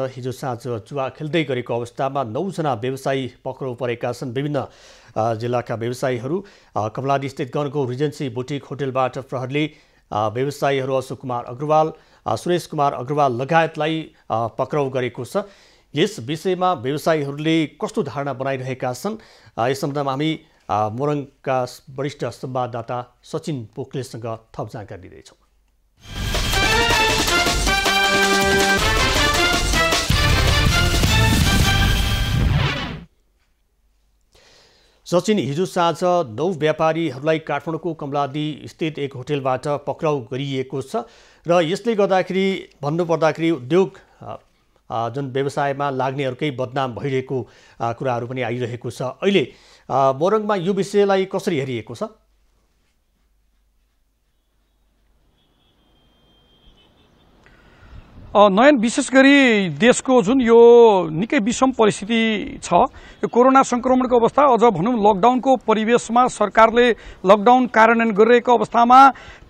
हिजो साँझ जुवा खेल्दै गरेको अवस्थामा नौजना व्यवसायी पक्राउ परेका छन् विभिन्न जिल्लाका व्यवसायीहरू कमलादी स्थित गणको रिजेन्सी बुटिक होटेलबाट प्रहरले व्यवसायीहरू अशोक कुमार अग्रवाल सुरेश कुमार अग्रवाल लगायतलाई पक्राउ गरेको छ यस विषयमा व्यवसायीहरूले कस्तो धारणा बनाइरहेका छन् यस सम्बन्धमा हामी मोरङका वरिष्ठ संवाददाता सचिन पोखलेसँग थप जानकारी दिँदैछौँ सचिन हिजो साँझ नौ व्यापारीहरूलाई काठमाडौँको कमलादी स्थित एक होटेलबाट पक्राउ गरिएको छ र यसले गर्दाखेरि भन्नुपर्दाखेरि उद्योग जुन व्यवसायमा लाग्नेहरूकै बदनाम भइरहेको कुराहरू पनि आइरहेको छ अहिले मोरङमा यो विषयलाई कसरी हेरिएको छ नयन विशेष गरी देशको जुन यो निकै विषम परिस्थिति छ यो कोरोना सङ्क्रमणको अवस्था अझ भनौँ लकडाउनको परिवेशमा सरकारले लकडाउन कार्यान्वयन गरिरहेको अवस्थामा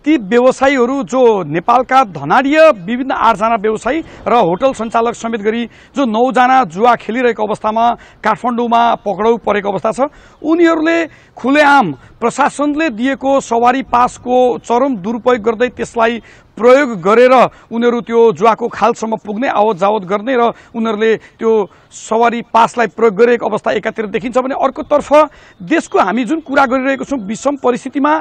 ती व्यवसायीहरू जो नेपालका धनाढ्य विभिन्न आठजना व्यवसायी र होटल सञ्चालक समेत गरी जो नौजना जुवा खेलिरहेको अवस्थामा काठमाडौँमा पक्राउ परेको अवस्था छ उनीहरूले खुलेआम प्रशासनले दिएको सवारी पासको चरम दुरुपयोग गर्दै त्यसलाई प्रयोग गरेर उनीहरू त्यो जुवाको खालसम्म पुग्ने आवत जावत गर्ने र उनीहरूले त्यो सवारी पासलाई प्रयोग गरेको अवस्था एकातिर देखिन्छ भने अर्कोतर्फ देशको हामी जुन कुरा गरिरहेको छौँ विषम परिस्थितिमा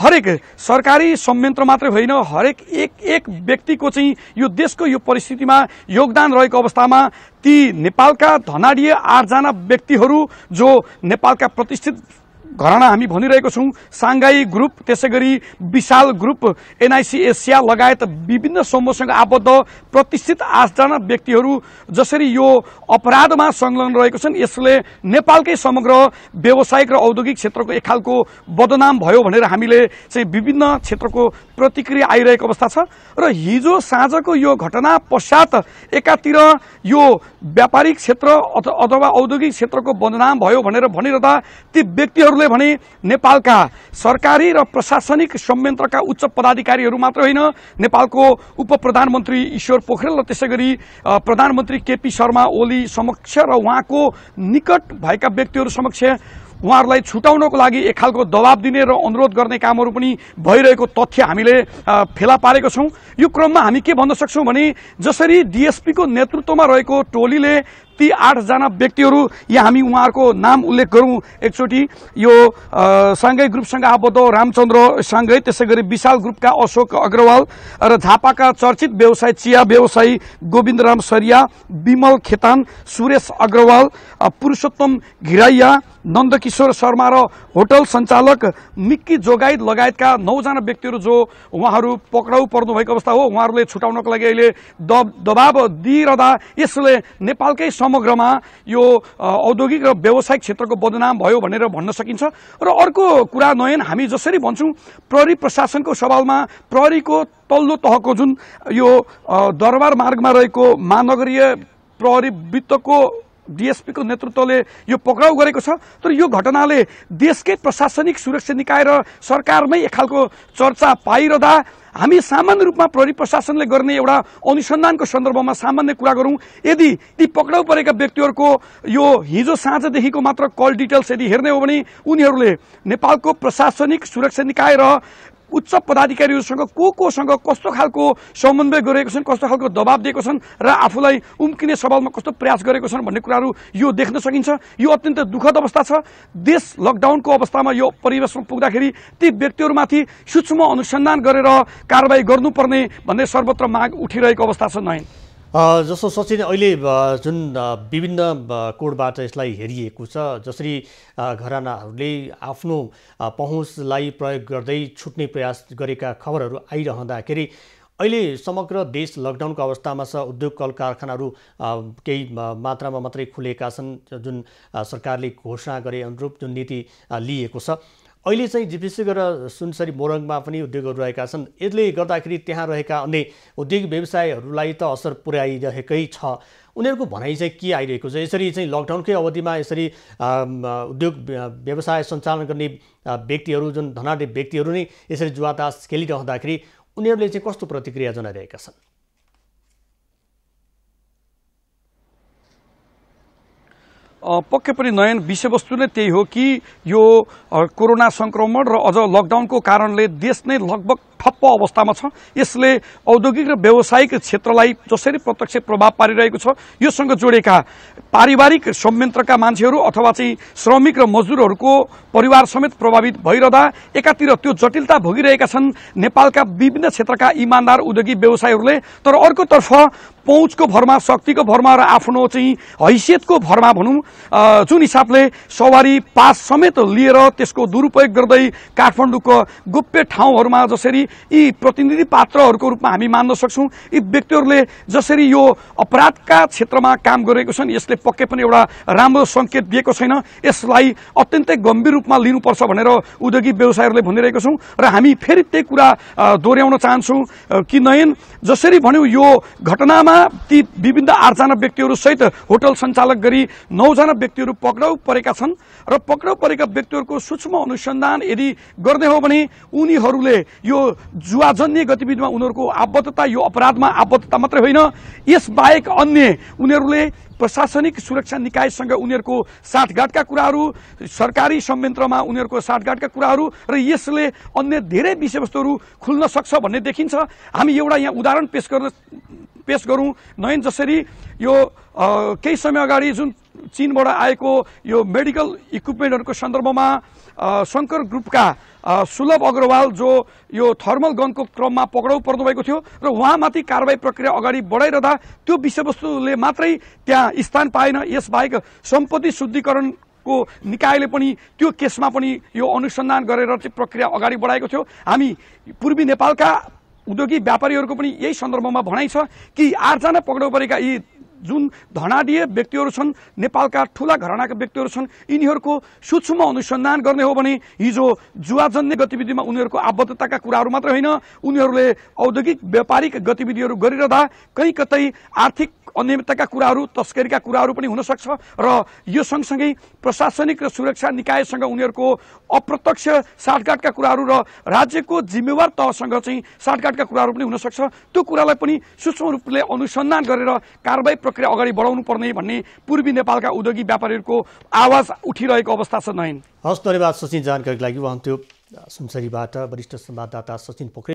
हरेक सरकारी संयन्त्र मात्रै होइन हरेक एक एक व्यक्तिको चाहिँ यो देशको यो परिस्थितिमा योगदान रहेको अवस्थामा ती नेपालका धनाडिय आठजना व्यक्तिहरू जो नेपालका प्रतिष्ठित घरना हामी भनिरहेको छौँ साङ्घाई ग्रुप त्यसै गरी विशाल ग्रुप एनआइसी एसिया लगायत विभिन्न समूहसँग आबद्ध प्रतिष्ठित आठजना व्यक्तिहरू जसरी यो अपराधमा संलग्न रहेको छन् यसले नेपालकै समग्र व्यावसायिक र औद्योगिक क्षेत्रको एक खालको बदनाम भयो भनेर हामीले चाहिँ विभिन्न क्षेत्रको प्रतिक्रिया आइरहेको अवस्था छ र हिजो साँझको यो घटना पश्चात एकातिर यो व्यापारिक क्षेत्र अथवा औद्योगिक क्षेत्रको बदनाम भयो भनेर भनिरहँदा ती व्यक्तिहरूले भने नेपालका सरकारी र प्रशासनिक संयन्त्रका उच्च पदाधिकारीहरू मात्र होइन नेपालको उप प्रधानमन्त्री ईश्वर पोखरेल र त्यसै गरी प्रधानमन्त्री केपी शर्मा ओली समक्ष र उहाँको निकट भएका व्यक्तिहरू समक्ष उहाँहरूलाई छुटाउनको लागि एक खालको दबाब दिने र अनुरोध गर्ने कामहरू पनि भइरहेको तथ्य हामीले फेला पारेको छौँ यो क्रममा हामी के भन्न सक्छौँ भने जसरी डिएसपीको नेतृत्वमा रहेको टोलीले ती आठजना व्यक्तिहरू यहाँ हामी उहाँहरूको नाम उल्लेख गरौँ एकचोटि यो साङ्गै ग्रुपसँग आबद्ध रामचन्द्र साङ्गै त्यसै गरी विशाल ग्रुपका अशोक अग्रवाल र झापाका चर्चित व्यवसाय चिया व्यवसायी गोविन्दराम सरिया विमल खेतान सुरेश अग्रवाल पुरुषोत्तम घिराइया नन्दकिशोर शर्मा र होटल सञ्चालक मिक्की जोगाइत लगायतका नौजना व्यक्तिहरू जो उहाँहरू पक्राउ पर्नुभएको अवस्था हो उहाँहरूले छुटाउनको लागि अहिले दब दबाब दिइरहँदा यसले नेपालकै समग्रमा यो औद्योगिक र व्यावसायिक क्षेत्रको बदनाम भयो भनेर भन्न सकिन्छ र अर्को कुरा नयन हामी जसरी भन्छौँ प्रहरी प्रशासनको सवालमा प्रहरीको तल्लो तहको जुन यो दरबार मार्गमा रहेको महानगरीय प्रहरी वित्तको डिएसपीको नेतृत्वले यो पक्राउ गरेको छ तर यो घटनाले देशकै प्रशासनिक सुरक्षा निकाय र सरकारमै एक खालको चर्चा पाइरहँदा हामी सामान्य रूपमा प्रहरी प्रशासनले गर्ने एउटा अनुसन्धानको सन्दर्भमा सामान्य कुरा गरौँ यदि ती पक्राउ परेका व्यक्तिहरूको यो हिजो साँझदेखिको मात्र कल डिटेल्स यदि हेर्ने हो भने उनीहरूले नेपालको प्रशासनिक सुरक्षा निकाय र उच्च पदाधिकारीहरूसँग को कोसँग कस्तो खालको समन्वय गरेको छन् कस्तो खालको दबाब दिएको छन् र आफूलाई उम्किने सवालमा कस्तो प्रयास गरेको छन् भन्ने कुराहरू यो देख्न सकिन्छ यो अत्यन्त दुःखद अवस्था छ देश लकडाउनको अवस्थामा यो परिवेशमा पुग्दाखेरि ती व्यक्तिहरूमाथि सूक्ष्म अनुसन्धान गरेर कारवाही गर्नुपर्ने भन्ने सर्वत्र माग उठिरहेको अवस्था छ नयन जस्तो सोचिने अहिले जुन विभिन्न कोडबाट यसलाई हेरिएको छ जसरी घरानाहरूले आफ्नो पहुँचलाई प्रयोग गर्दै छुट्ने प्रयास गरेका खबरहरू आइरहँदाखेरि अहिले समग्र देश लकडाउनको अवस्थामा छ उद्योग कल कारखानाहरू केही मात्रामा मात्रै खुलेका छन् जुन सरकारले घोषणा गरे अनुरूप जुन नीति लिएको छ अहिले चाहिँ विशेष गरेर सुनसरी मोरङमा पनि उद्योगहरू रहेका छन् यसले गर्दाखेरि त्यहाँ रहेका अन्य उद्योग व्यवसायहरूलाई त असर पुर्याइरहेकै छ उनीहरूको भनाइ चाहिँ के आइरहेको छ यसरी चाहिँ लकडाउनकै अवधिमा यसरी उद्योग व्यवसाय सञ्चालन गर्ने व्यक्तिहरू जुन धनाढ्य व्यक्तिहरू नै यसरी जुवातास खेलिरहँदाखेरि उनीहरूले चाहिँ कस्तो प्रतिक्रिया जनाइरहेका छन् पक्कै पनि नयन विषयवस्तु नै त्यही हो कि यो कोरोना सङ्क्रमण र अझ लकडाउनको कारणले देश नै लगभग ठप्प अवस्थामा छ यसले औद्योगिक र व्यावसायिक क्षेत्रलाई जसरी प्रत्यक्ष प्रभाव पारिरहेको छ योसँग जोडेका पारिवारिक संयन्त्रका मान्छेहरू अथवा चाहिँ श्रमिक र मजदुरहरूको परिवार समेत प्रभावित भइरहँदा एकातिर त्यो जटिलता भोगिरहेका छन् नेपालका विभिन्न क्षेत्रका इमान्दार उद्योगी व्यवसायहरूले तर अर्कोतर्फ पहुँचको भरमा शक्तिको भरमा र आफ्नो चाहिँ हैसियतको भरमा भनौँ जुन हिसाबले सवारी पास समेत लिएर त्यसको दुरुपयोग गर्दै काठमाडौँको गोप्य ठाउँहरूमा जसरी यी प्रतिनिधि पात्रहरूको रूपमा हामी मान्न सक्छौँ यी व्यक्तिहरूले जसरी यो अपराधका क्षेत्रमा काम गरेको छन् यसले पक्कै पनि एउटा राम्रो सङ्केत दिएको छैन यसलाई अत्यन्तै गम्भीर रूपमा लिनुपर्छ भनेर उद्योगिक व्यवसायहरूले भनिरहेको छौँ र हामी फेरि त्यही कुरा दोहोऱ्याउन चाहन्छौँ कि नयन जसरी भन्यो यो घटनामा ती विभिन्न आठजना व्यक्तिहरूसहित होटल सञ्चालक गरी नौजना व्यक्तिहरू पक्राउ परेका छन् र पक्राउ परेका व्यक्तिहरूको सूक्ष्म अनुसन्धान यदि गर्ने हो भने उनीहरूले यो जुवाजन्य गतिविधिमा उनीहरूको आबद्धता यो अपराधमा आबद्धता मात्रै होइन यसबाहेक अन्य उनीहरूले प्रशासनिक नागरिक सुरक्षा निकायसँग उनीहरूको साठगाँठका कुराहरू सरकारी संयन्त्रमा उनीहरूको साठगाँठका कुराहरू र यसले अन्य धेरै विषयवस्तुहरू खुल्न सक्छ भन्ने देखिन्छ हामी एउटा यहाँ उदाहरण पेस गर्न पेस गरौँ नयन जसरी यो केही समय अगाडि जुन चिनबाट आएको यो मेडिकल इक्विपमेन्टहरूको सन्दर्भमा शङ्कर ग्रुपका सुलभ अग्रवाल जो यो थर्मल गनको क्रममा पक्राउ पर्नु भएको थियो र उहाँमाथि कारवाही प्रक्रिया अगाडि बढाइरहँदा त्यो विषयवस्तुले मात्रै त्यहाँ स्थान पाएन यसबाहेक सम्पत्ति शुद्धिकरण को निकायले पनि त्यो केसमा पनि यो अनुसन्धान गरेर चाहिँ प्रक्रिया अगाडि बढाएको थियो हामी पूर्वी नेपालका उद्योगी व्यापारीहरूको पनि यही सन्दर्भमा भनाइ छ कि आठजना पक्राउ परेका यी जुन धनाडिय व्यक्तिहरू छन् नेपालका ठुला घरानाका व्यक्तिहरू छन् यिनीहरूको सूक्ष्म अनुसन्धान गर्ने हो भने हिजो जुवाजन्य गतिविधिमा उनीहरूको आबद्धताका कुराहरू मात्र होइन उनीहरूले औद्योगिक व्यापारिक गतिविधिहरू गरिरहँदा कहीँ कतै आर्थिक अनियमितताका कुराहरू तस्करीका कुराहरू पनि हुनसक्छ र यो सँगसँगै प्रशासनिक र सुरक्षा निकायसँग उनीहरूको अप्रत्यक्ष साठगाँठका कुराहरू र राज्यको जिम्मेवार तहसँग चाहिँ साठगाँठका कुराहरू पनि हुनसक्छ त्यो कुरालाई पनि सूक्ष्म रूपले अनुसन्धान गरेर कारवाही प्रक्रिया अगाडि बढाउनु पर्ने भन्ने पूर्वी नेपालका उद्योगी व्यापारीहरूको आवाज उठिरहेको अवस्था छ नयन हस् धन्यवाद सचिन जानकारीको लागि उहाँ त्यो सुनसरीबाट वरिष्ठ संवाददाता सचिन पोखरेल